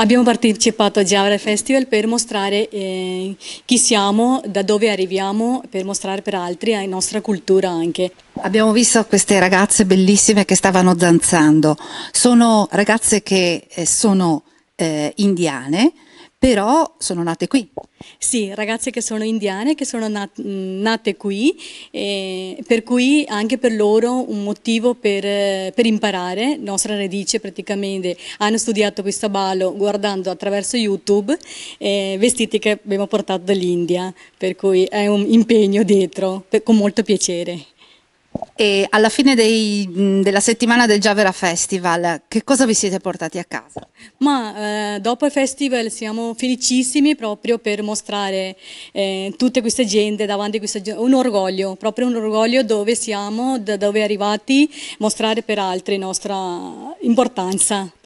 Abbiamo partecipato a Giavre Festival per mostrare eh, chi siamo, da dove arriviamo, per mostrare per altri la nostra cultura anche. Abbiamo visto queste ragazze bellissime che stavano danzando. Sono ragazze che eh, sono eh, indiane, però sono nate qui, sì, ragazze che sono indiane, che sono nate, nate qui, eh, per cui anche per loro un motivo per, per imparare, nostra radice praticamente, hanno studiato questo ballo guardando attraverso YouTube eh, vestiti che abbiamo portato dall'India, per cui è un impegno dietro, per, con molto piacere. E alla fine dei, della settimana del Javera Festival, che cosa vi siete portati a casa? Ma eh, dopo il festival siamo felicissimi proprio per mostrare eh, tutte queste gente davanti a questa gente, un orgoglio, proprio un orgoglio dove siamo, da dove arrivati, mostrare per altri la nostra importanza.